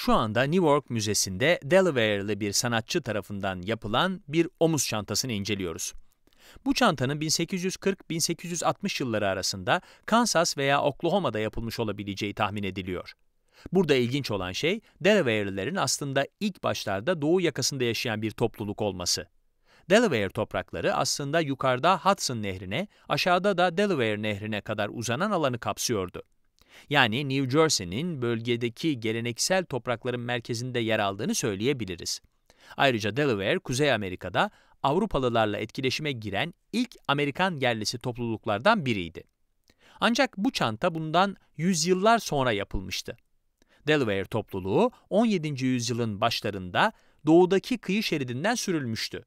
şu anda New York Müzesi'nde Delaware'lı bir sanatçı tarafından yapılan bir omuz çantasını inceliyoruz. Bu çantanın 1840-1860 yılları arasında Kansas veya Oklahoma'da yapılmış olabileceği tahmin ediliyor. Burada ilginç olan şey Delaware'lilerin aslında ilk başlarda doğu yakasında yaşayan bir topluluk olması. Delaware toprakları aslında yukarıda Hudson Nehri'ne, aşağıda da Delaware Nehri'ne kadar uzanan alanı kapsıyordu. Yani New Jersey'nin bölgedeki geleneksel toprakların merkezinde yer aldığını söyleyebiliriz. Ayrıca Delaware, Kuzey Amerika'da Avrupalılarla etkileşime giren ilk Amerikan yerlisi topluluklardan biriydi. Ancak bu çanta bundan yüzyıllar sonra yapılmıştı. Delaware topluluğu 17. yüzyılın başlarında doğudaki kıyı şeridinden sürülmüştü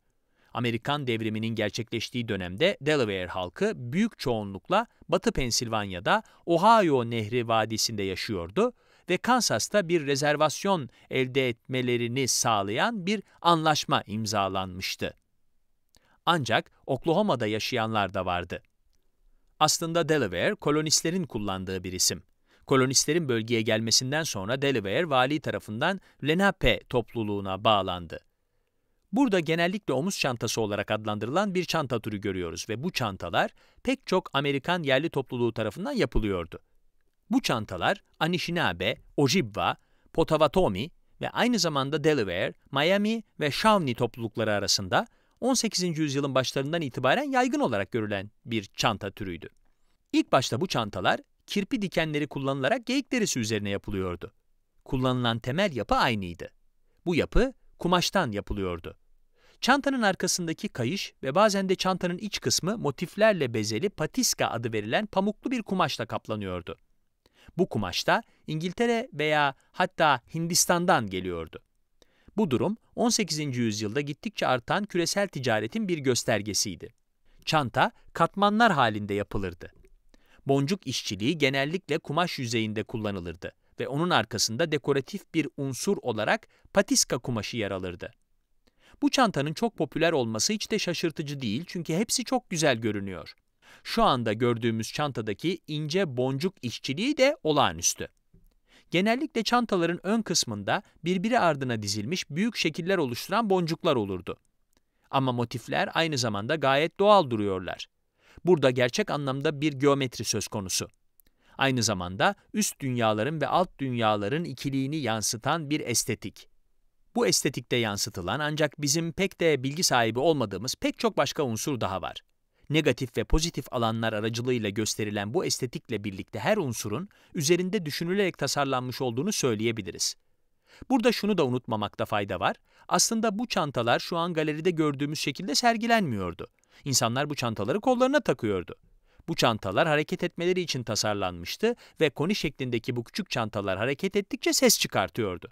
Amerikan devriminin gerçekleştiği dönemde Delaware halkı büyük çoğunlukla Batı Pensilvanya'da Ohio Nehri Vadisi'nde yaşıyordu ve Kansas'ta bir rezervasyon elde etmelerini sağlayan bir anlaşma imzalanmıştı. Ancak Oklahoma'da yaşayanlar da vardı. Aslında Delaware, kolonistlerin kullandığı bir isim. Kolonistlerin bölgeye gelmesinden sonra Delaware vali tarafından Lenape topluluğuna bağlandı. Burada genellikle omuz çantası olarak adlandırılan bir çanta türü görüyoruz ve bu çantalar pek çok Amerikan yerli topluluğu tarafından yapılıyordu. Bu çantalar Anishinaabe, Ojibwa, Potawatomi ve aynı zamanda Delaware, Miami ve Shawnee toplulukları arasında 18. yüzyılın başlarından itibaren yaygın olarak görülen bir çanta türüydü. İlk başta bu çantalar kirpi dikenleri kullanılarak geyik derisi üzerine yapılıyordu. Kullanılan temel yapı aynıydı. Bu yapı kumaştan yapılıyordu. Çantanın arkasındaki kayış ve bazen de çantanın iç kısmı motiflerle bezeli patiska adı verilen pamuklu bir kumaşla kaplanıyordu. Bu kumaşta İngiltere veya hatta Hindistan'dan geliyordu. Bu durum 18. yüzyılda gittikçe artan küresel ticaretin bir göstergesiydi. Çanta katmanlar halinde yapılırdı. Boncuk işçiliği genellikle kumaş yüzeyinde kullanılırdı ve onun arkasında dekoratif bir unsur olarak patiska kumaşı yer alırdı. Bu çantanın çok popüler olması hiç de şaşırtıcı değil çünkü hepsi çok güzel görünüyor. Şu anda gördüğümüz çantadaki ince boncuk işçiliği de olağanüstü. Genellikle çantaların ön kısmında birbiri ardına dizilmiş büyük şekiller oluşturan boncuklar olurdu. Ama motifler aynı zamanda gayet doğal duruyorlar. Burada gerçek anlamda bir geometri söz konusu. Aynı zamanda üst dünyaların ve alt dünyaların ikiliğini yansıtan bir estetik. Bu estetikte yansıtılan ancak bizim pek de bilgi sahibi olmadığımız pek çok başka unsur daha var. Negatif ve pozitif alanlar aracılığıyla gösterilen bu estetikle birlikte her unsurun üzerinde düşünülerek tasarlanmış olduğunu söyleyebiliriz. Burada şunu da unutmamakta fayda var. Aslında bu çantalar şu an galeride gördüğümüz şekilde sergilenmiyordu. İnsanlar bu çantaları kollarına takıyordu. Bu çantalar hareket etmeleri için tasarlanmıştı ve koni şeklindeki bu küçük çantalar hareket ettikçe ses çıkartıyordu.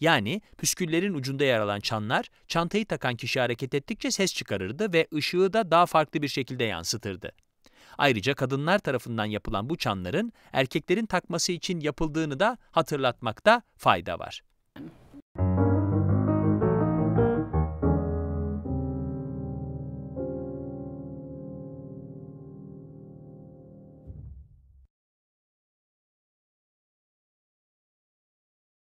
Yani püsküllerin ucunda yer alan çanlar, çantayı takan kişi hareket ettikçe ses çıkarırdı ve ışığı da daha farklı bir şekilde yansıtırdı. Ayrıca kadınlar tarafından yapılan bu çanların erkeklerin takması için yapıldığını da hatırlatmakta fayda var.